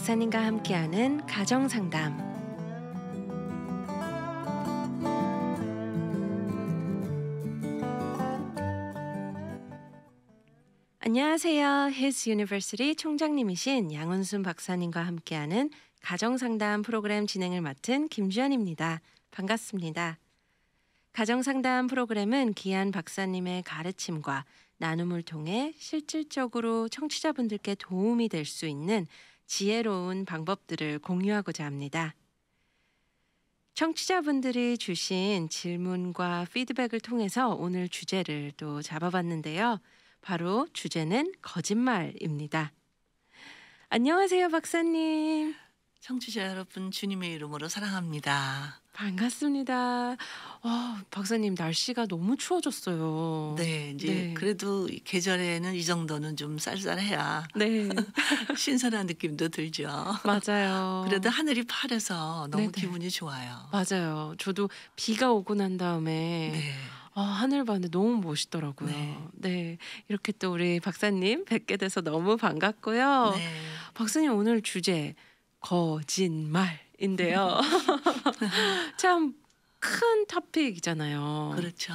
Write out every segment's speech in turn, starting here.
박사님과 함께하는 가정 상담. 안녕하세요. His University 총장님이신 양은순 박사님과 함께하는 가정 상담 프로그램 진행을 맡은 김주현입니다. 반갑습니다. 가정 상담 프로그램은 기한 박사님의 가르침과 나눔을 통해 실질적으로 청취자분들께 도움이 될 수 있는 지혜로운 방법들을 공유하고자 합니다. 청취자분들이 주신 질문과 피드백을 통해서 오늘 주제를 또 잡아봤는데요. 바로 주제는 거짓말입니다. 안녕하세요, 박사님. 청취자 여러분, 주님의 이름으로 사랑합니다. 반갑습니다. 어, 박사님 날씨가 너무 추워졌어요. 네, 이제 네. 그래도 이 계절에는 이 정도는 좀 쌀쌀해야 네. 신선한 느낌도 들죠. 맞아요. 그래도 하늘이 파래서 너무 네네. 기분이 좋아요. 맞아요. 저도 비가 오고 난 다음에 네. 아, 하늘 봤는데 너무 멋있더라고요. 네. 네. 이렇게 또 우리 박사님 뵙게 돼서 너무 반갑고요. 네. 박사님 오늘 주제 거짓말. 인데요. 참 큰 토픽이잖아요. 그렇죠.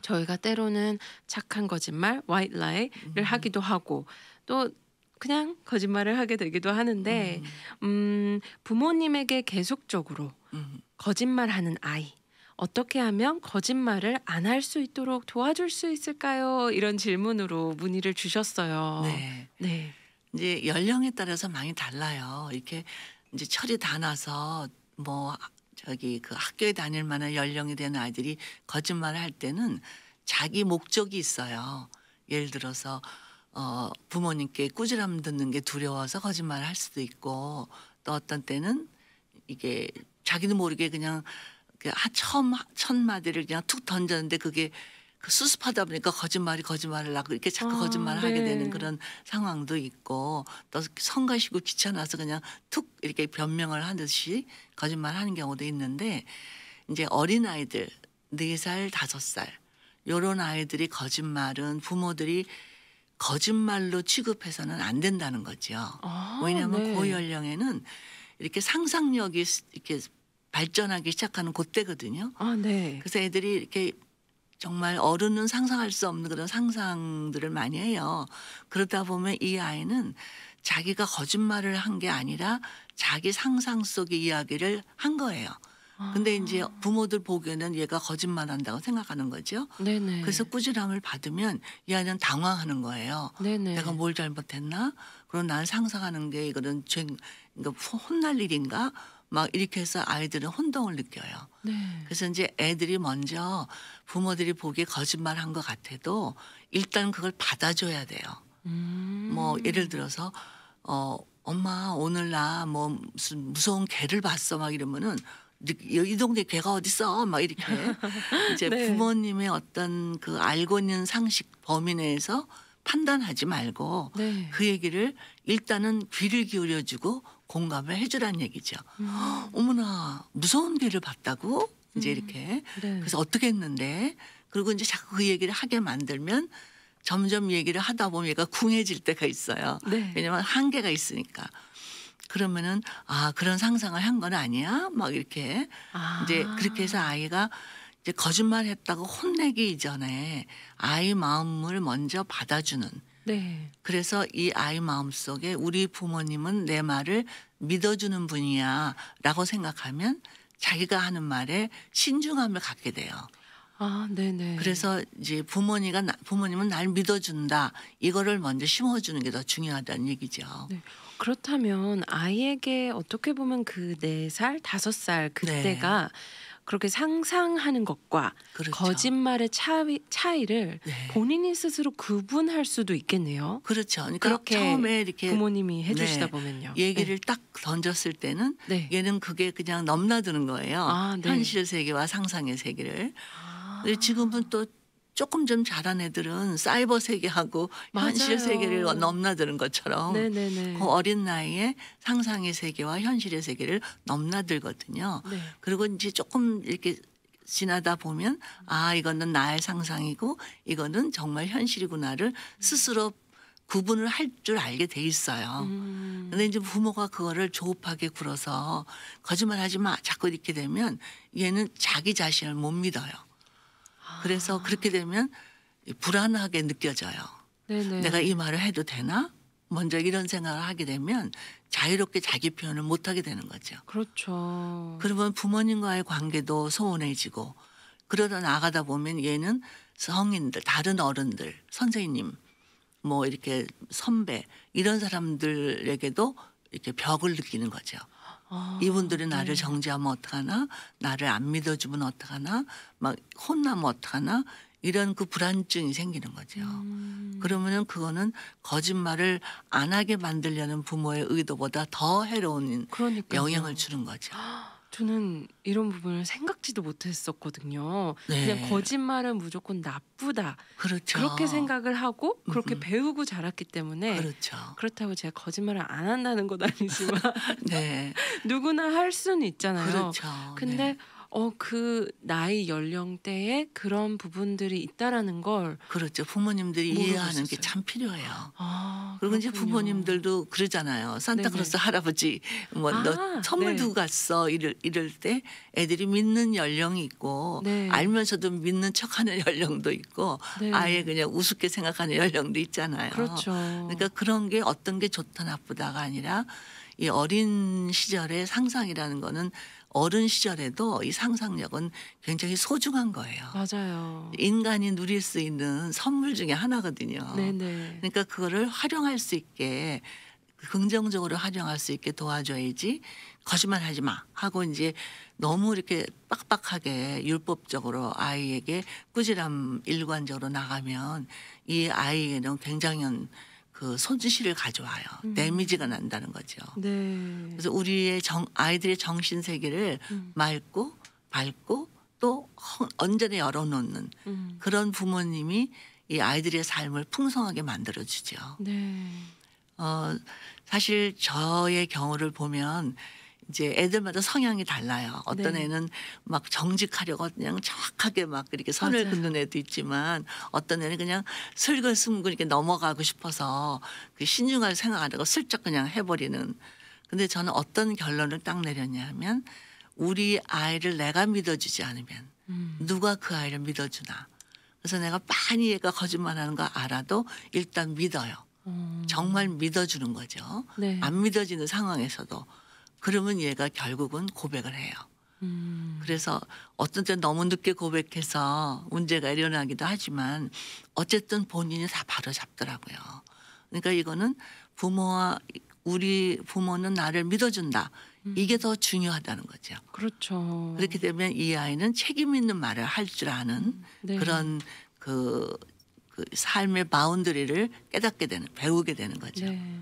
저희가 때로는 착한 거짓말, white lie를 음. 하기도 하고 또 그냥 거짓말을 하게 되기도 하는데 음, 음 부모님에게 계속적으로 음. 거짓말하는 아이 어떻게 하면 거짓말을 안 할 수 있도록 도와줄 수 있을까요? 이런 질문으로 문의를 주셨어요. 네. 네. 이제 연령에 따라서 많이 달라요. 이렇게 이제 철이 다 나서 뭐 저기 그 학교에 다닐 만한 연령이 된 아이들이 거짓말을 할 때는 자기 목적이 있어요. 예를 들어서 어 부모님께 꾸지람 듣는 게 두려워서 거짓말을 할 수도 있고 또 어떤 때는 이게 자기도 모르게 그냥 아, 처음 첫 마디를 그냥 툭 던졌는데 그게 그 수습하다 보니까 거짓말이 거짓말을 하고 이렇게 자꾸 아, 거짓말을 네. 하게 되는 네. 그런 상황도 있고 또 성가시고 귀찮아서 그냥 툭 이렇게 변명을 하듯이 거짓말 하는 경우도 있는데 이제 어린 아이들 4살5살 요런 아이들이 거짓말은 부모들이 거짓말로 취급해서는 안 된다는 거죠. 아, 왜냐하면 네. 그 연령에는 이렇게 상상력이 이렇게 발전하기 시작하는 그때거든요. 아, 네. 그래서 애들이 이렇게 정말 어른은 상상할 수 없는 그런 상상들을 많이 해요. 그러다 보면 이 아이는 자기가 거짓말을 한 게 아니라 자기 상상 속의 이야기를 한 거예요. 근데 이제 아. 부모들 보기에는 얘가 거짓말한다고 생각하는 거죠. 네네. 그래서 꾸지람을 받으면 이 아이는 당황하는 거예요. 네네. 내가 뭘 잘못했나? 그럼 난 상상하는 게 이거는 죄, 그러 그러니까 혼날 일인가? 막 이렇게 해서 아이들은 혼동을 느껴요. 네. 그래서 이제 애들이 먼저 부모들이 보기에 거짓말한 것 같아도 일단 그걸 받아줘야 돼요. 음. 뭐 예를 들어서 어 엄마 오늘 나 뭐 무슨 무서운 개를 봤어 막 이러면은 이 동네 개가 어디있어막 이렇게 이제 네. 부모님의 어떤 그 알고 있는 상식 범위 내에서 판단하지 말고 네. 그 얘기를 일단은 귀를 기울여주고 공감을 해주란 얘기죠. 음. 어머나 무서운 귀를 봤다고 이제 음. 이렇게 네. 그래서 어떻게 했는데 그리고 이제 자꾸 그 얘기를 하게 만들면 점점 얘기를 하다 보면 얘가 궁해질 때가 있어요. 네. 왜냐면 한계가 있으니까. 그러면은 아 그런 상상을 한 건 아니야 막 이렇게 아. 이제 그렇게 해서 아이가 이제 거짓말 했다고 혼내기 이전에 아이 마음을 먼저 받아주는 네. 그래서 이 아이 마음속에 우리 부모님은 내 말을 믿어주는 분이야라고 생각하면 자기가 하는 말에 신중함을 갖게 돼요. 아, 네네. 네. 그래서 이제 부모님가 부모님은 날 믿어준다 이거를 먼저 심어주는 게 더 중요하다는 얘기죠. 네. 그렇다면 아이에게 어떻게 보면 그4살5살 그때가 네. 그렇게 상상하는 것과 그렇죠. 거짓말의 차이, 차이를 네. 본인이 스스로 구분할 수도 있겠네요. 그렇죠. 그러니까 그렇게 처음에 이렇게 부모님이 네, 해주시다 네. 보면요. 얘기를 네. 딱 던졌을 때는 네. 얘는 그게 그냥 넘나드는 거예요. 아, 네. 현실 세계와 상상의 세계를. 아. 근데 지금은 또 조금 좀 자란 애들은 사이버 세계하고 맞아요. 현실 세계를 넘나드는 것처럼 네네네. 그 어린 나이에 상상의 세계와 현실의 세계를 넘나들거든요. 네. 그리고 이제 조금 이렇게 지나다 보면 아 이거는 나의 상상이고 이거는 정말 현실이구나를 스스로 구분을 할 줄 알게 돼 있어요. 음. 근데 이제 부모가 그거를 조급하게 굴어서 거짓말하지 마 자꾸 이렇게 되면 얘는 자기 자신을 못 믿어요. 그래서 그렇게 되면 불안하게 느껴져요. 네네. 내가 이 말을 해도 되나? 먼저 이런 생각을 하게 되면 자유롭게 자기 표현을 못 하게 되는 거죠. 그렇죠. 그러면 부모님과의 관계도 소원해지고 그러다 나가다 보면 얘는 성인들, 다른 어른들, 선생님, 뭐 이렇게 선배 이런 사람들에게도 이렇게 벽을 느끼는 거죠. 아, 이분들이 네. 나를 정지하면 어떡하나 나를 안 믿어주면 어떡하나 막 혼나면 어떡하나 이런 그 불안증이 생기는 거죠. 음. 그러면은 그거는 거짓말을 안 하게 만들려는 부모의 의도보다 더 해로운 그러니까요. 영향을 주는 거죠. 저는 이런 부분을 생각지도 못했었거든요. 네. 그냥 거짓말은 무조건 나쁘다. 그렇죠. 그렇게 생각을 하고 그렇게 음음. 배우고 자랐기 때문에 그렇죠. 그렇다고 제가 거짓말을 안 한다는 것 아니지만 네. 누구나 할 수는 있잖아요. 그렇죠. 근데 네. 어, 그 나이 연령대에 그런 부분들이 있다라는 걸 그렇죠. 부모님들이 이해하는 게 참 필요해요. 아, 그리고 이제 부모님들도 그러잖아요. 산타클로스 할아버지 뭐너 아, 선물 네. 두고 갔어 이럴 이럴 때 애들이 믿는 연령이 있고 네. 알면서도 믿는 척하는 연령도 있고 네. 아예 그냥 우습게 생각하는 연령도 있잖아요. 그렇죠. 그러니까 그런 게 어떤 게 좋다 나쁘다가 아니라 이 어린 시절의 상상이라는 거는 어른 시절에도 이 상상력은 굉장히 소중한 거예요. 맞아요. 인간이 누릴 수 있는 선물 중에 하나거든요. 네네. 그러니까 그거를 활용할 수 있게 긍정적으로 활용할 수 있게 도와줘야지 거짓말 하지 마 하고 이제 너무 이렇게 빡빡하게 율법적으로 아이에게 꾸지람 일관적으로 나가면 이 아이에는 굉장한 그 손짓을 가져와요. 음. 데미지가 난다는 거죠. 네. 그래서 우리의 정, 아이들의 정신 세계를 음. 맑고 밝고 또 헌, 언제나 열어놓는 음. 그런 부모님이 이 아이들의 삶을 풍성하게 만들어주죠. 네. 어, 사실 저의 경우를 보면 이제 애들마다 성향이 달라요. 어떤 네. 애는 막 정직하려고 그냥 정확하게 막 이렇게 선을 맞아요. 긋는 애도 있지만 어떤 애는 그냥 슬글슬글 이렇게 넘어가고 싶어서 그 신중하게 생각 안 하고 슬쩍 그냥 해버리는. 근데 저는 어떤 결론을 딱 내렸냐 하면 우리 아이를 내가 믿어주지 않으면 음. 누가 그 아이를 믿어주나. 그래서 내가 많이 얘가 거짓말하는 거 알아도 일단 믿어요. 음. 정말 믿어주는 거죠. 네. 안 믿어지는 상황에서도 그러면 얘가 결국은 고백을 해요. 음. 그래서 어떤 때는 너무 늦게 고백해서 문제가 일어나기도 하지만 어쨌든 본인이 다 바로 잡더라고요. 그러니까 이거는 부모와 우리 부모는 나를 믿어준다. 음. 이게 더 중요하다는 거죠. 그렇죠. 그렇게 되면 이 아이는 책임 있는 말을 할 줄 아는 네. 그런 그, 그 삶의 마운드리를 깨닫게 되는 배우게 되는 거죠. 네.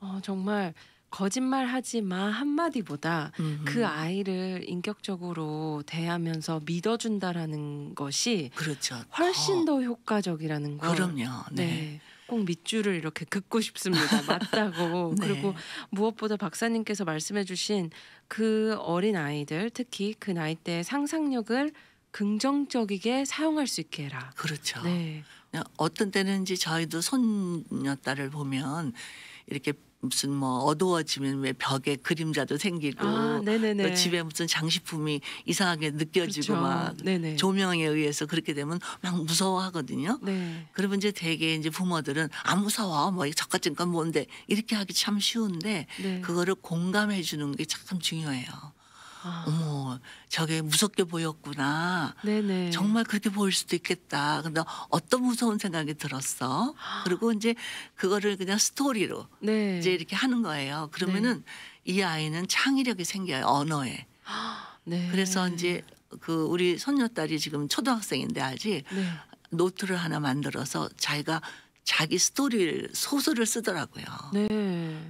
어, 정말 거짓말 하지 마 한마디보다 음흠. 그 아이를 인격적으로 대하면서 믿어준다라는 것이 그렇죠. 훨씬 더, 더 효과적이라는 거. 그럼요. 네. 네. 꼭 밑줄을 이렇게 긋고 싶습니다. 맞다고. 네. 그리고 무엇보다 박사님께서 말씀해 주신 그 어린 아이들, 특히 그나이대 상상력을 긍정적이게 사용할 수 있게 해라. 그렇죠. 네. 어떤 때는지 저희도 손녀딸을 보면 이렇게 무슨 뭐 어두워지면 왜 벽에 그림자도 생기고 아, 또 집에 무슨 장식품이 이상하게 느껴지고 그렇죠. 막 네네. 조명에 의해서 그렇게 되면 막 무서워하거든요. 네. 그러면 이제 대개 이제 부모들은 안 아, 무서워 뭐 저까짓 건 뭔데 이렇게 하기 참 쉬운데 네. 그거를 공감해 주는 게 참 중요해요. 아. 어머, 저게 무섭게 보였구나. 네네. 정말 그렇게 보일 수도 있겠다. 근데 어떤 무서운 생각이 들었어? 아. 그리고 이제 그거를 그냥 스토리로 네. 이제 이렇게 하는 거예요. 그러면은 네. 이 아이는 창의력이 생겨요, 언어에. 네. 그래서 이제 그 우리 손녀딸이 지금 초등학생인데 아직 네. 노트를 하나 만들어서 자기가 자기 스토리를 소설을 쓰더라고요. 네.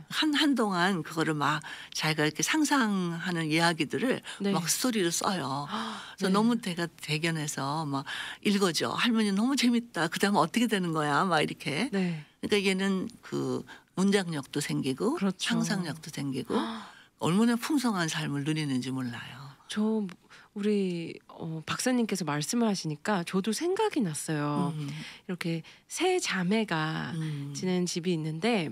한 한동안 그거를 막 자기가 이렇게 상상하는 이야기들을 네. 막 스토리를 써요. 아, 그래서 네. 너무 내가 대견해서 막 읽어줘. 할머니 너무 재밌다. 그다음 어떻게 되는 거야? 막 이렇게. 네. 그러니까 얘는 그 문장력도 생기고 그렇죠. 상상력도 생기고 얼마나 풍성한 삶을 누리는지 몰라요. 저 우리 어, 박사님께서 말씀을 하시니까 저도 생각이 났어요. 음. 이렇게 세 자매가 음. 지낸 집이 있는데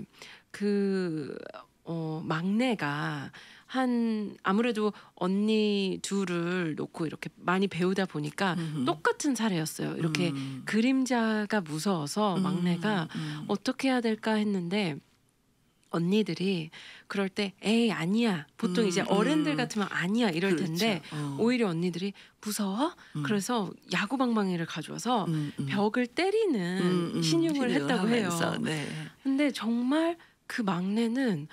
그 어, 막내가 한 아무래도 언니 둘을 놓고 이렇게 많이 배우다 보니까 음흠. 똑같은 사례였어요. 이렇게 음. 그림자가 무서워서 막내가 음. 음. 어떻게 해야 될까 했는데 언니들이 그럴 때 에이 아니야 보통 음, 이제 음. 어른들 음. 같으면 아니야 이럴 그렇죠. 텐데 어. 오히려 언니들이 무서워 음. 그래서 야구방망이를 가져와서 음, 음. 벽을 때리는 신용을 했다고 해요 네. 근데 정말 그 막내는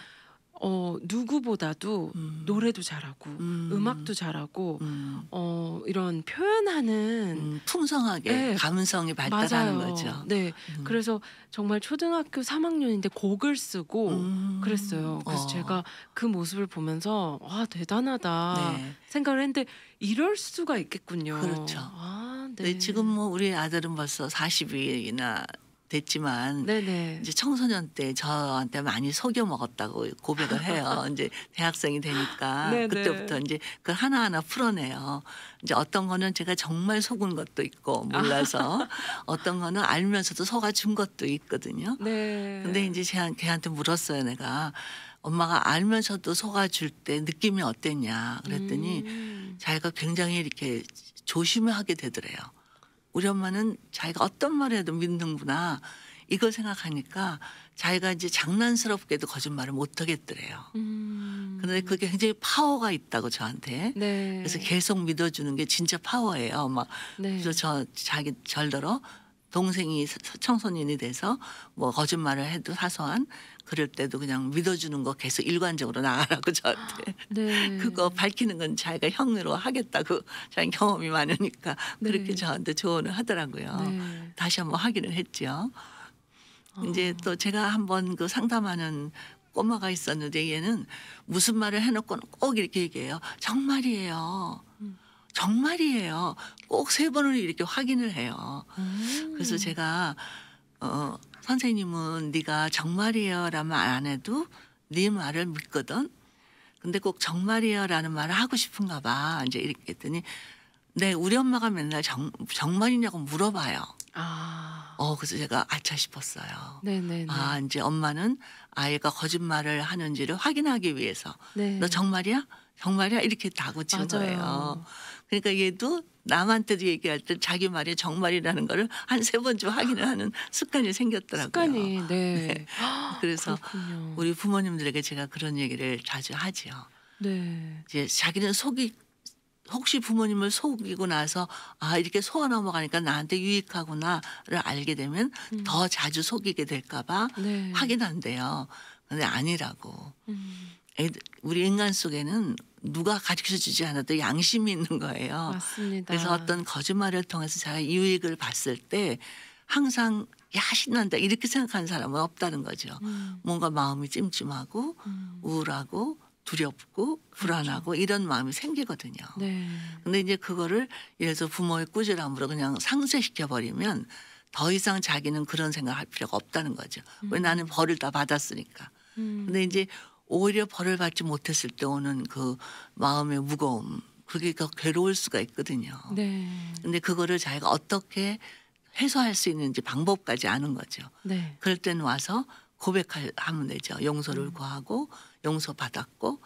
어, 누구보다도 음. 노래도 잘하고 음. 악도 잘하고 음. 어, 이런 표현하는 음, 풍성하게 네. 감성이 발달하는 맞아요. 거죠. 네, 음. 그래서 정말 초등학교 3학년인데 곡을 쓰고 음. 그랬어요. 그래서 어. 제가 그 모습을 보면서 와 대단하다 네. 생각을 했는데 이럴 수가 있겠군요. 그렇죠. 아, 네. 네, 지금 뭐 우리 아들은 벌써 40이나 됐지만 네네. 이제 청소년 때 저한테 많이 속여 먹었다고 고백을 해요. 이제 대학생이 되니까 네네. 그때부터 이제 그 하나하나 풀어내요. 이제 어떤 거는 제가 정말 속은 것도 있고 아. 몰라서 어떤 거는 알면서도 속아 준 것도 있거든요. 네. 근데 이제 걔한테 물었어요, 내가. 엄마가 알면서도 속아줄 때 느낌이 어땠냐 그랬더니 음. 자기가 굉장히 이렇게 조심하게 되더래요. 우리 엄마는 자기가 어떤 말 해도 믿는구나. 이걸 생각하니까 자기가 이제 장난스럽게도 거짓말을 못 하겠더래요. 그런데 음. 그게 굉장히 파워가 있다고 저한테. 네. 그래서 계속 믿어주는 게 진짜 파워예요. 막 네. 그래서 저 자기 절대로 동생이 청소년이 돼서 뭐 거짓말을 해도 사소한 그럴 때도 그냥 믿어주는 거 계속 일관적으로 나가라고 저한테 아, 네. 그거 밝히는 건 자기가 형으로 하겠다고 자기 경험이 많으니까 네. 그렇게 네. 저한테 조언을 하더라고요. 네. 다시 한번 확인을 했죠. 아. 이제 또 제가 한번 그 상담하는 꼬마가 있었는데 얘는 무슨 말을 해놓고는 꼭 이렇게 얘기해요. 정말이에요. 음. 정말이에요. 꼭 세 번을 이렇게 확인을 해요. 음. 그래서 제가 어 선생님은 네가 정말이에요라면 안 해도 네 말을 믿거든. 근데 꼭 정말이에요라는 말을 하고 싶은가 봐. 이제 이렇게 했더니 네, 우리 엄마가 맨날 정, 정말이냐고 물어봐요. 아. 어, 그래서 제가 아차 싶었어요. 네네 아, 이제 엄마는 아이가 거짓말을 하는지를 확인하기 위해서 네. 너 정말이야? 정말이야? 이렇게 다고친 맞 거예요. 그러니까 얘도 남한테도 얘기할 때 자기 말이 정말이라는 거를 한세 번쯤 확인을 하는 습관이 생겼더라고요. 습관이 네. 네. 그래서 그렇군요. 우리 부모님들에게 제가 그런 얘기를 자주 하지요. 네. 이제 자기는 속이 혹시 부모님을 속이고 나서 아 이렇게 속아 넘어가니까 나한테 유익하구나를 알게 되면 음. 더 자주 속이게 될까봐 네. 확인한대요. 근데 아니라고. 음. 애들, 우리 인간 속에는 누가 가르쳐 주지 않아도 양심이 있는 거예요. 맞습니다. 그래서 어떤 거짓말을 통해서 자가 유익을 봤을 때 항상 야 신난다 이렇게 생각하는 사람은 없다는 거죠. 음. 뭔가 마음이 찜찜하고 음. 우울하고 두렵고 그렇죠. 불안하고 그렇죠. 이런 마음이 생기거든요. 네. 근데 이제 그거를 예를 들어 서 부모의 꾸지함으로 그냥 상쇄시켜 버리면 더 이상 자기는 그런 생각할 필요가 없다는 거죠. 음. 왜 나는 벌을 다 받았으니까. 음. 근데 이제 오히려 벌을 받지 못했을 때 오는 그 마음의 무거움 그게 더 괴로울 수가 있거든요. 네. 근데 그거를 자기가 어떻게 해소할 수 있는지 방법까지 아는 거죠. 네. 그럴 땐 와서 고백하면 되죠. 용서를 음. 구하고 용서 받았고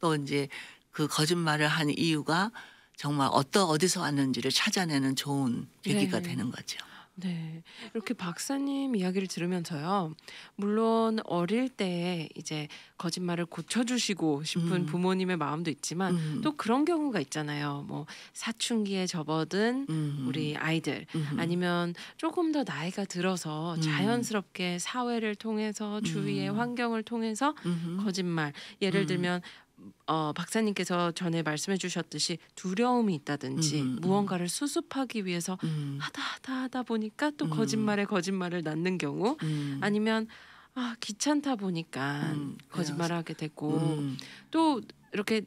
또 이제 그 거짓말을 한 이유가 정말 어떠 어디서 왔는지를 찾아내는 좋은 계기가 네. 되는 거죠. 네. 이렇게 박사님 이야기를 들으면서요. 물론 어릴 때 이제 거짓말을 고쳐주시고 싶은 음. 부모님의 마음도 있지만 음. 또 그런 경우가 있잖아요. 뭐 사춘기에 접어든 음. 우리 아이들 음. 아니면 조금 더 나이가 들어서 음. 자연스럽게 사회를 통해서 주위의 음. 환경을 통해서 거짓말 예를 들면 어, 박사님께서 전에 말씀해 주셨듯이 두려움이 있다든지 음, 음, 음, 무언가를 수습하기 위해서 음. 하다 하다 하다 보니까 또 음. 거짓말에 거짓말을 낳는 경우 아니면 아 귀찮다 보니까 거짓말을 하게 되고 또 이렇게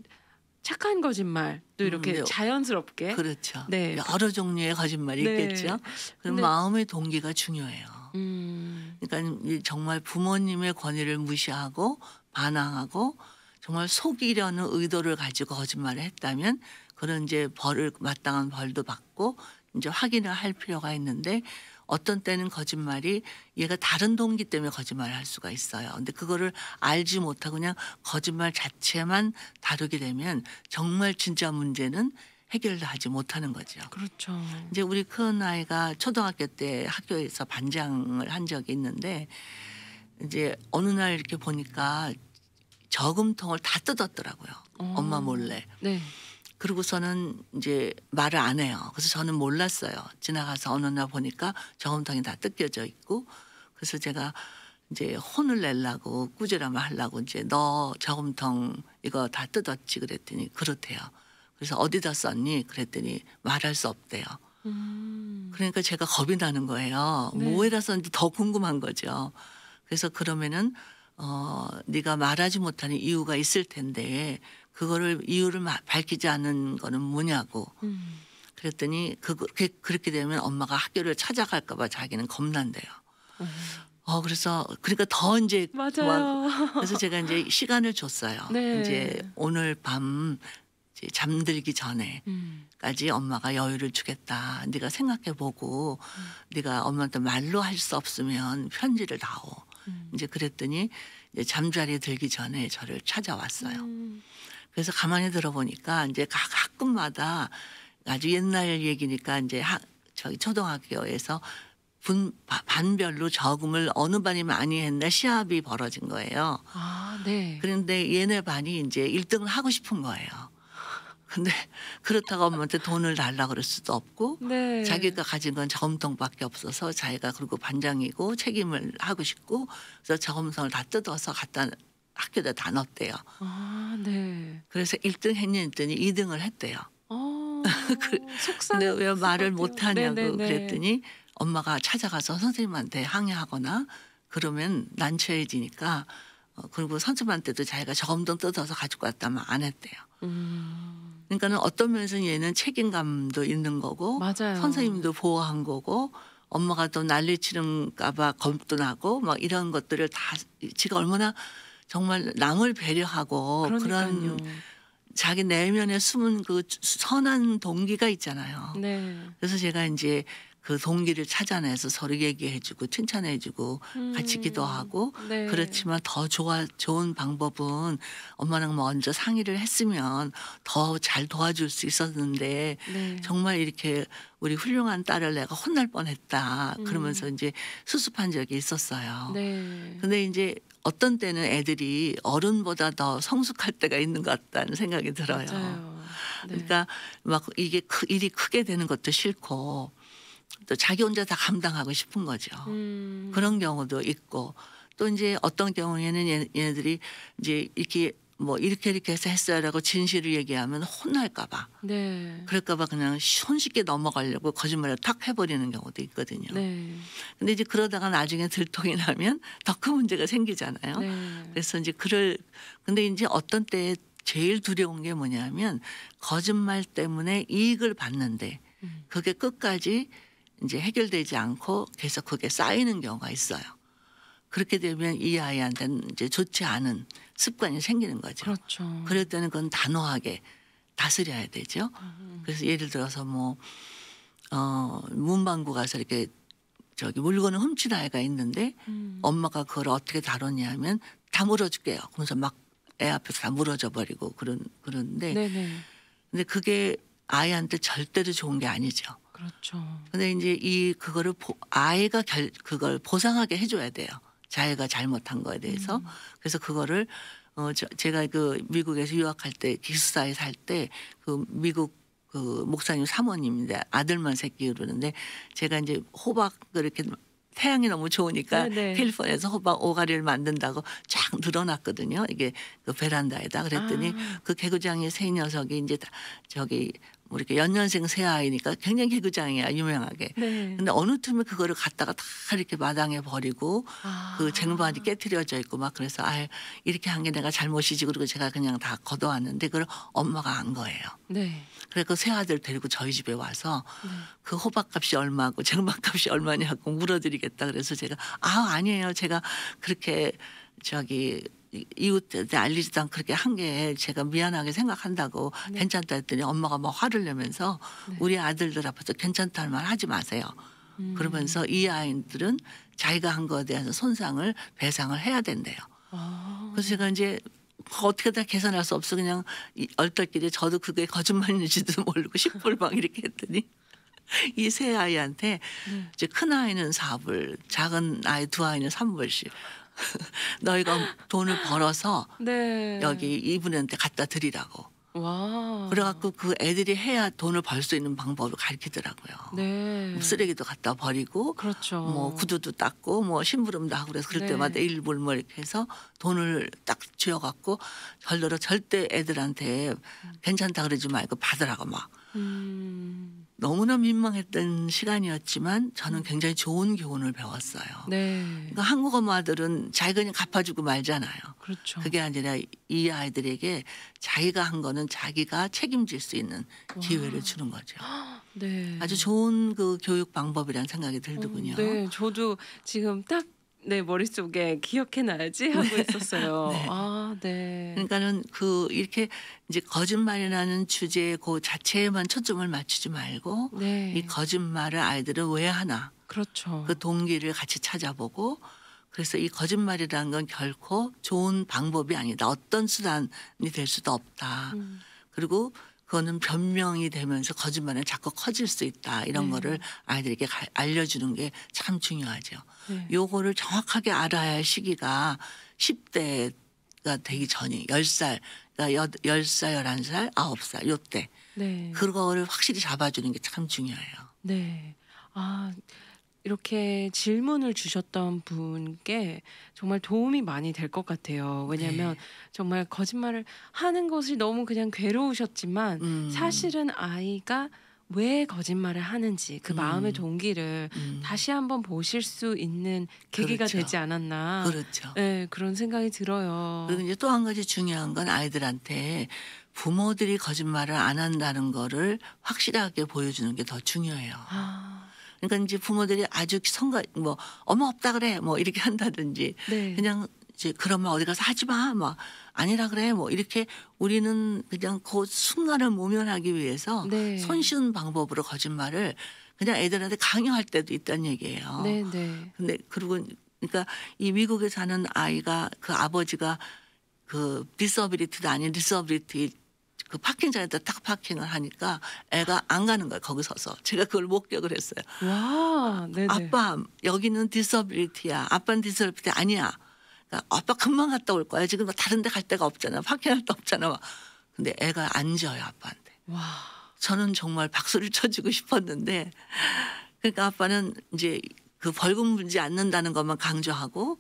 착한 거짓말또 이렇게 음, 자연스럽게 그렇죠. 네. 여러 종류의 거짓말이 네. 있겠죠. 그럼 네. 마음의 동기가 중요해요. 음. 그러니까 정말 부모님의 권위를 무시하고 반항하고 정말 속이려는 의도를 가지고 거짓말을 했다면 그런 이제 벌을 마땅한 벌도 받고 이제 확인을 할 필요가 있는데 어떤 때는 거짓말이 얘가 다른 동기 때문에 거짓말을 할 수가 있어요. 근데 그거를 알지 못하고 그냥 거짓말 자체만 다루게 되면 정말 진짜 문제는 해결도 하지 못하는 거죠. 그렇죠. 이제 우리 큰 아이가 초등학교 때 학교에서 반장을 한 적이 있는데 이제 어느 날 이렇게 보니까 저금통을 다 뜯었더라고요. 어. 엄마 몰래. 네. 그러고서는 이제 말을 안 해요. 그래서 저는 몰랐어요. 지나가서 어느 날 보니까 저금통이 다 뜯겨져 있고 그래서 제가 이제 혼을 낼라고 꾸지람을 하려고 이제 너 저금통 이거 다 뜯었지 그랬더니 그렇대요. 그래서 어디다 썼니? 그랬더니 말할 수 없대요. 음. 그러니까 제가 겁이 나는 거예요. 네. 뭐에다 썼는지 더 궁금한 거죠. 그래서 그러면은 어, 네가 말하지 못하는 이유가 있을 텐데 그거를 이유를 밝히지 않은 거는 뭐냐고. 음. 그랬더니 그렇 그렇게 되면 엄마가 학교를 찾아갈까 봐 자기는 겁난대요. 음. 어 그래서 그러니까 더 이제 맞아요. 뭐, 그래서 제가 이제 시간을 줬어요. 네. 이제 오늘 밤 이제 잠들기 전에까지 음. 엄마가 여유를 주겠다. 네가 생각해 보고 음. 네가 엄마한테 말로 할 수 없으면 편지를 나오. 음. 이제 그랬더니 이제 잠자리에 들기 전에 저를 찾아왔어요. 음. 그래서 가만히 들어보니까 이제 가끔마다 아주 옛날 얘기니까 이제 하, 저기 초등학교에서 분 반별로 저금을 어느 반이 많이 했나 시합이 벌어진 거예요. 아, 네. 그런데 얘네 반이 이제 1등을 하고 싶은 거예요. 근데 그렇다고 엄마한테 돈을 달라 그럴 수도 없고 네. 자기가 가진 건 저금통밖에 없어서 자기가 그리고 반장이고 책임을 하고 싶고 그래서 저금통을 다 뜯어서 갖다 학교에다 다 넣었대요. 아, 네. 그래서 1등 했냐 했더니 2등을 했대요. 아, 그, 근왜 말을 못 하냐고 네, 네, 네. 그랬더니 엄마가 찾아가서 선생님한테 항의하거나 그러면 난처해지니까 어, 그리고 선수한때도 자기가 점점 뜯어서 가지고 왔다면 안 했대요. 음. 그러니까는 어떤 면에서 얘는 책임감도 있는 거고 맞아요. 선생님도 보호한 거고 엄마가 또 난리 치는가봐 겁도 나고 막 이런 것들을 다 지가 얼마나 정말 남을 배려하고 그러니까요. 그런 자기 내면에 숨은 그 선한 동기가 있잖아요. 네. 그래서 제가 이제 그 동기를 찾아내서 서로 얘기해주고 칭찬해주고 음. 같이 기도하고 네. 그렇지만 더 좋아 좋은 방법은 엄마랑 먼저 상의를 했으면 더 잘 도와줄 수 있었는데 네. 정말 이렇게 우리 훌륭한 딸을 내가 혼날 뻔했다 음. 그러면서 음. 이제 수습한 적이 있었어요. 네. 근데 이제 어떤 때는 애들이 어른보다 더 성숙할 때가 있는 것 같다는 생각이 들어요. 맞아요. 네. 그러니까 막 이게 크, 일이 크게 되는 것도 싫고 또 자기 혼자 다 감당하고 싶은 거죠. 음. 그런 경우도 있고 또 이제 어떤 경우에는 얘, 얘네들이 이제 이렇게 뭐 이렇게 이렇게 해서 했어요라고 진실을 얘기하면 혼날까봐 네. 그럴까봐 그냥 손쉽게 넘어가려고 거짓말을 탁 해버리는 경우도 있거든요. 네. 근데 이제 그러다가 나중에 들통이 나면 더 큰 문제가 생기잖아요. 네. 그래서 이제 그럴 근데 이제 어떤 때에 제일 두려운 게 뭐냐면 거짓말 때문에 이익을 받는데 음. 그게 끝까지 이제 해결되지 않고 계속 그게 쌓이는 경우가 있어요. 그렇게 되면 이 아이한테는 이제 좋지 않은 습관이 생기는 거죠. 그렇죠. 그럴 때는 그건 단호하게 다스려야 되죠. 음. 그래서 예를 들어서 뭐, 어, 문방구 가서 이렇게 저기 물건을 훔친 아이가 있는데 음. 엄마가 그걸 어떻게 다뤘냐 하면 다 물어줄게요. 그러면서 막 애 앞에서 다 물어져 버리고 그런, 그런데. 네네. 근데 그게 아이한테 절대로 좋은 게 아니죠. 그렇죠. 근데 이제 이 그거를 보, 아이가 결, 그걸 보상하게 해줘야 돼요. 자기가 잘못한 거에 대해서. 음. 그래서 그거를 어 저, 제가 그 미국에서 유학할 때 기숙사에 살 때그 미국 그 목사님 사모님인데 아들만 새끼 그러는데 제가 이제 호박 그렇게 태양이 너무 좋으니까 네네. 네. 캘리포니아에서 호박 오가리를 만든다고 쫙 늘어났거든요. 이게 그 베란다에다 그랬더니 아. 그 개구장이 새 녀석이 이제 저기 뭐 이렇게 연년생 새 아이니까 굉장히 개구장이야 유명하게. 네. 근데 어느 틈에 그거를 갖다가 다 이렇게 마당에 버리고 그 아. 그 쟁반이 깨뜨려져 있고 막 그래서 아 이렇게 한 게 내가 잘못이지 그리고 제가 그냥 다 걷어왔는데 그걸 엄마가 안 거예요. 네. 그래 그새 아들 데리고 저희 집에 와서 네. 그 호박값이 얼마고 쟁반값이 얼마냐고 물어드리겠다 그래서 제가 아 아니에요 제가 그렇게 저기 이웃한테 알리지도 않고 그렇게 한 게 제가 미안하게 생각한다고 네. 괜찮다 했더니 엄마가 뭐 화를 내면서 네. 우리 아들들 앞에서 괜찮다는 말 하지 마세요. 음. 그러면서 이 아이들은 자기가 한 거에 대해서 손상을 배상을 해야 된대요. 아. 그래서 제가 이제 어떻게 다 계산할 수 없어 그냥 얼떨결에 저도 그게 거짓말인지도 모르고 10불 막 이렇게 했더니 이 세 아이한테 네. 이제 큰 아이는 4불, 작은 아이 두 아이는 3불씩 너희가 돈을 벌어서 네. 여기 이분한테 갖다 드리라고. 와. 그래갖고 그 애들이 해야 돈을 벌 수 있는 방법을 가르치더라고요. 네. 뭐 쓰레기도 갖다 버리고, 그렇죠. 뭐 구두도 닦고, 뭐 심부름도 하고 그래서 그럴 네. 때마다 일불 부뭐 이렇게 해서 돈을 딱 쥐어갖고 절대로 절대 애들한테 괜찮다 그러지 말고 받으라고 막. 음. 너무나 민망했던 시간이었지만 저는 굉장히 좋은 교훈을 배웠어요. 네. 그러니까 한국 엄마들은 자기가 그냥 갚아주고 말잖아요. 그렇죠. 그게 아니라 이 아이들에게 자기가 한 거는 자기가 책임질 수 있는 기회를 주는 거죠. 네. 아주 좋은 그 교육 방법이라는 생각이 들더군요. 어, 네, 저도 지금 딱내 네, 머릿속에 기억해놔야지 네. 하고 있었어요. 네. 아 네. 그러니까는 그 이렇게 이제 거짓말이라는 주제 그 자체에만 초점을 맞추지 말고 네. 이 거짓말을 아이들은 왜 하나? 그렇죠. 그 동기를 같이 찾아보고 그래서 이 거짓말이라는 건 결코 좋은 방법이 아니다. 어떤 수단이 될 수도 없다. 음. 그리고 그거는 변명이 되면서 거짓말은 자꾸 커질 수 있다 이런 네. 거를 아이들에게 가, 알려주는 게 참 중요하죠. 네. 요거를 정확하게 알아야 할 시기가 10대가 되기 전이 10살 그러니까 10살, 11살, 9살 요때 네. 그거를 확실히 잡아주는 게 참 중요해요. 네. 아 이렇게 질문을 주셨던 분께 정말 도움이 많이 될 것 같아요. 왜냐하면 네. 정말 거짓말을 하는 것이 너무 그냥 괴로우셨지만 음. 사실은 아이가 왜 거짓말을 하는지 그 음. 마음의 동기를 음. 다시 한번 보실 수 있는 계기가 그렇죠. 되지 않았나. 그렇죠. 네, 그런 생각이 들어요. 그리고 이제 또한 가지 중요한 건 아이들한테 부모들이 거짓말을 안 한다는 거를 확실하게 보여주는 게 더 중요해요. 아. 그러니까 이제 부모들이 아주 성가 뭐 엄마 없다 그래 뭐 이렇게 한다든지 네. 그냥 이제 그러면 어디 가서 하지 마. 뭐 아니라 그래. 뭐 이렇게 우리는 그냥 그 순간을 모면하기 위해서 네. 손쉬운 방법으로 거짓말을 그냥 애들한테 강요할 때도 있다는 얘기예요. 네, 네. 근데 그리고 그러니까 이 미국에 사는 아이가 그 아버지가 그 디서빌리티도 아닌 디서빌리티 그 파킹 장에다 딱 파킹을 하니까 애가 안 가는 거예요. 거기 서서. 제가 그걸 목격을 했어요. 와, 아빠 여기는 디서빌리티야. 아빠는 디서빌리티 아니야. 그러니까 아빠 금방 갔다 올 거야. 지금 뭐 다른 데 갈 데가 없잖아. 파킹할 데 없잖아. 막. 근데 애가 앉아요. 아빠한테. 와. 저는 정말 박수를 쳐주고 싶었는데 그러니까 아빠는 이제 그 벌금 문제 않는다는 것만 강조하고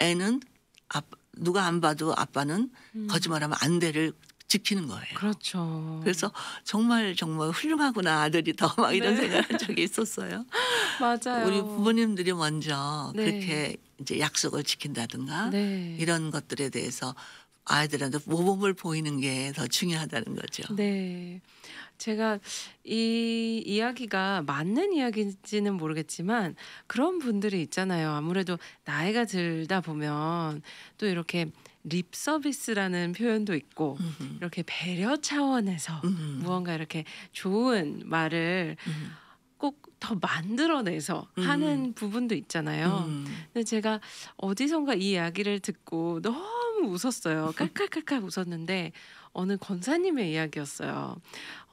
애는 아빠, 누가 안 봐도 아빠는 음. 거짓말하면 안 돼를 지키는 거예요. 그렇죠. 그래서 정말 정말 훌륭하구나 아들이 더 막 이런 네. 생각한 적이 있었어요. 맞아요. 우리 부모님들이 먼저 네. 그렇게 이제 약속을 지킨다든가 네. 이런 것들에 대해서 아이들한테 모범을 보이는 게 더 중요하다는 거죠. 네. 제가 이 이야기가 맞는 이야기인지는 모르겠지만 그런 분들이 있잖아요. 아무래도 나이가 들다 보면 또 이렇게 립 서비스라는 표현도 있고 음흠. 이렇게 배려 차원에서 음흠. 무언가 이렇게 좋은 말을 꼭 더 만들어내서 하는 부분도 있잖아요. 음. 근데 제가 어디선가 이 이야기를 듣고 너무 웃었어요. 깔깔깔깔 웃었는데 어느 권사님의 이야기였어요.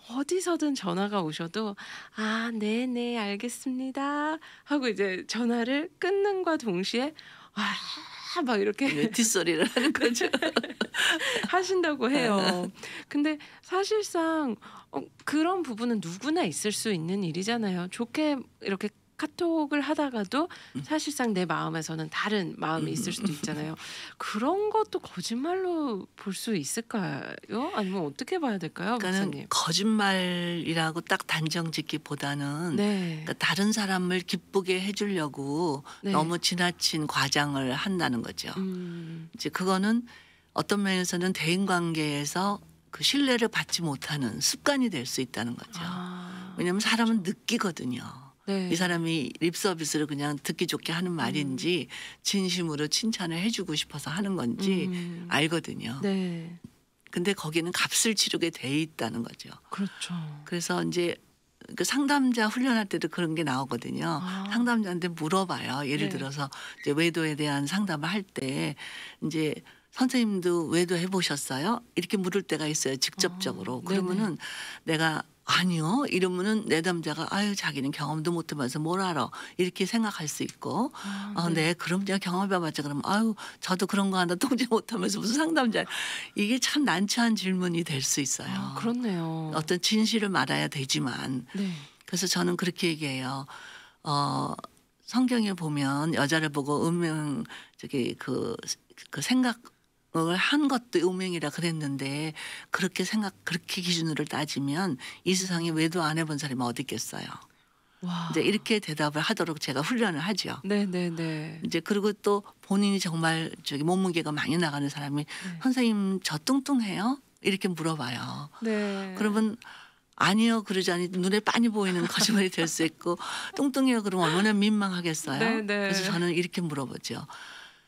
어디서든 전화가 오셔도 아, 네, 네, 알겠습니다. 하고 이제 전화를 끊는과 동시에 와, 막 이렇게 네, 뒷소리를 하는 그렇죠. 거죠. 하신다고 해요. 아. 근데 사실상 어, 그런 부분은 누구나 있을 수 있는 일이잖아요. 좋게 이렇게 카톡을 하다가도 음. 사실상 내 마음에서는 다른 마음이 있을 수도 음. 있잖아요. 그런 것도 거짓말로 볼 수 있을까요? 아니면 어떻게 봐야 될까요, 목사님? 거짓말이라고 딱 단정짓기보다는 네. 그러니까 다른 사람을 기쁘게 해주려고 네. 너무 지나친 과장을 한다는 거죠. 음. 이제 그거는 어떤 면에서는 대인관계에서 그 신뢰를 받지 못하는 습관이 될 수 있다는 거죠. 아. 왜냐하면 그렇죠. 사람은 느끼거든요. 네. 이 사람이 립서비스를 그냥 듣기 좋게 하는 말인지 음. 진심으로 칭찬을 해주고 싶어서 하는 건지 음. 알거든요. 네. 근데 거기는 값을 치르게 돼 있다는 거죠. 그렇죠. 그래서 이제 그 상담자 훈련할 때도 그런 게 나오거든요. 아. 상담자한테 물어봐요. 예를 네. 들어서 이제 외도에 대한 상담을 할 때 이제 선생님도 외도 해보셨어요? 이렇게 물을 때가 있어요. 직접적으로. 아. 그러면은 내가 아니요. 이러면은 내담자가 아유 자기는 경험도 못 해봐서 뭘 알아 이렇게 생각할 수 있고 아, 네. 어, 네, 네. 그럼 제가 경험해봤자 그럼 아유 저도 그런 거 하나 통제 못하면서 무슨 상담자 이게 참 난처한 질문이 될 수 있어요. 아, 그렇네요. 어떤 진실을 말아야 되지만 네. 그래서 저는 그렇게 얘기해요. 어 성경에 보면 여자를 보고 음명 저기 그, 그 생각 한 것도 운명이라 그랬는데 그렇게 생각 그렇게 기준으로 따지면 이 세상에 외도 안 해본 사람이 어디 있겠어요. 이제 이렇게 대답을 하도록 제가 훈련을 하죠. 네네네. 네, 네. 이제 그리고 또 본인이 정말 저기 몸무게가 많이 나가는 사람이 네. 선생님 저 뚱뚱해요? 이렇게 물어봐요. 네. 그러면 아니요 그러지 않니 눈에 빤히 보이는 거짓말이 될 수 있고 뚱뚱해요 그러면 얼마나 민망하겠어요. 네네. 네. 그래서 저는 이렇게 물어보죠.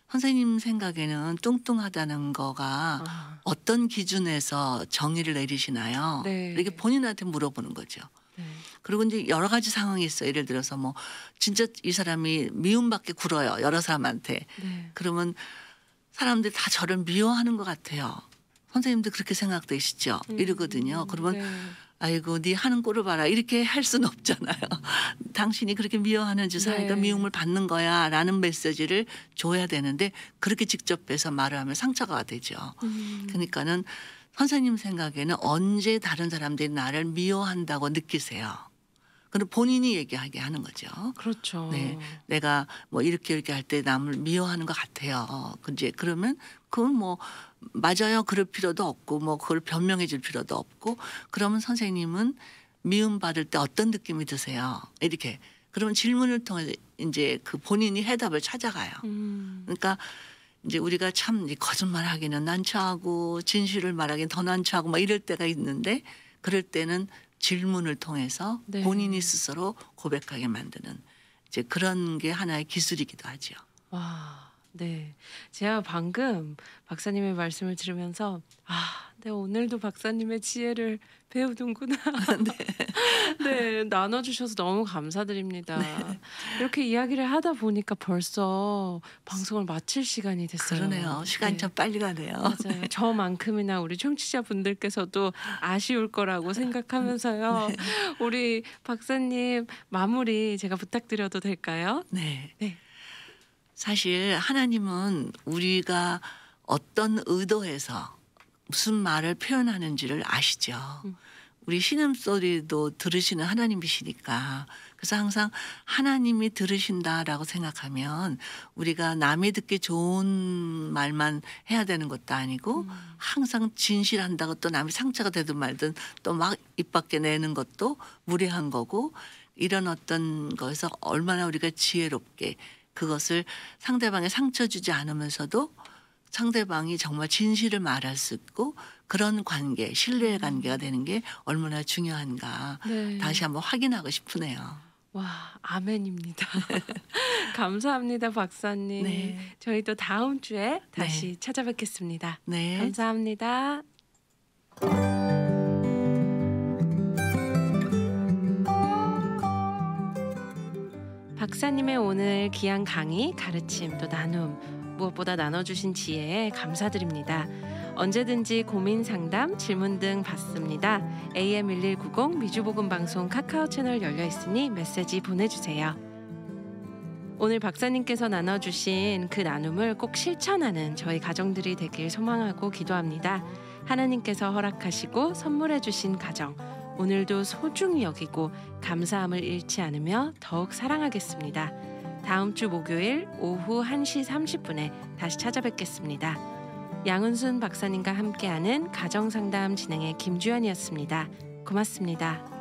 선생님 생각에는 뚱뚱하다는 거가 아. 어떤 기준에서 정의를 내리시나요? 네. 이게 본인한테 물어보는 거죠. 네. 그리고 이제 여러 가지 상황이 있어요. 예를 들어서 뭐 진짜 이 사람이 미움받게 굴어요. 여러 사람한테. 네. 그러면 사람들이 다 저를 미워하는 것 같아요. 선생님도 그렇게 생각되시죠? 음, 이러거든요. 그러면 네. 아이고 네 하는 꼴을 봐라 이렇게 할 수는 없잖아요. 당신이 그렇게 미워하는 짓을 네. 하니까 미움을 받는 거야라는 메시지를 줘야 되는데 그렇게 직접 빼서 말을 하면 상처가 되죠. 음. 그러니까는 선생님 생각에는 언제 다른 사람들이 나를 미워한다고 느끼세요. 근데 본인이 얘기하게 하는 거죠. 그렇죠. 네, 내가 뭐 이렇게 이렇게 할 때 남을 미워하는 것 같아요. 근제 그러면 그건 뭐 맞아요. 그럴 필요도 없고 뭐 그걸 변명해줄 필요도 없고 그러면 선생님은 미움 받을 때 어떤 느낌이 드세요? 이렇게 그러면 질문을 통해 서 이제 그 본인이 해답을 찾아가요. 음. 그러니까 이제 우리가 참 거짓말 하기는 난처하고 진실을 말하기는 더 난처하고 막 이럴 때가 있는데 그럴 때는 질문을 통해서 네. 본인이 스스로 고백하게 만드는 이제 그런 게 하나의 기술이기도 하죠. 와. 네. 제가 방금 박사님의 말씀을 들으면서 아, 네, 오늘도 박사님의 지혜를 배우는구나. 네. 네, 나눠주셔서 너무 감사드립니다. 네. 이렇게 이야기를 하다 보니까 벌써 방송을 마칠 시간이 됐어요. 그러네요. 시간 네. 참 빨리 가네요. 맞아요. 저만큼이나 우리 청취자분들께서도 아쉬울 거라고 생각하면서요. 네. 우리 박사님 마무리 제가 부탁드려도 될까요? 네. 네. 사실 하나님은 우리가 어떤 의도에서 무슨 말을 표현하는지를 아시죠. 음. 우리 신음소리도 들으시는 하나님이시니까. 그래서 항상 하나님이 들으신다라고 생각하면 우리가 남이 듣기 좋은 말만 해야 되는 것도 아니고 음. 항상 진실한다고 또 남이 상처가 되든 말든 또 막 입 밖에 내는 것도 무례한 거고 이런 어떤 거에서 얼마나 우리가 지혜롭게 그것을 상대방에 상처 주지 않으면서도 상대방이 정말 진실을 말할 수 있고 그런 관계, 신뢰 관계가 되는 게 얼마나 중요한가 네. 다시 한번 확인하고 싶으네요. 와, 아멘입니다. 감사합니다, 박사님. 네. 저희 또 다음 주에 네. 다시 네. 찾아뵙겠습니다. 네. 감사합니다. 박사님의 오늘 귀한 강의, 가르침, 또 나눔, 무엇보다 나눠주신 지혜에 감사드립니다. 언제든지 고민 상담, 질문 등 받습니다. AM1190 미주복음 방송 카카오 채널 열려 있으니 메시지 보내주세요. 오늘 박사님께서 나눠주신 그 나눔을 꼭 실천하는 저희 가정들이 되길 소망하고 기도합니다. 하나님께서 허락하시고 선물해주신 가정, 오늘도 소중히 여기고 감사함을 잃지 않으며 더욱 사랑하겠습니다. 다음 주 목요일 오후 1시 30분에 다시 찾아뵙겠습니다. 양은순 박사님과 함께하는 가정상담 진행의 김주현이었습니다. 고맙습니다.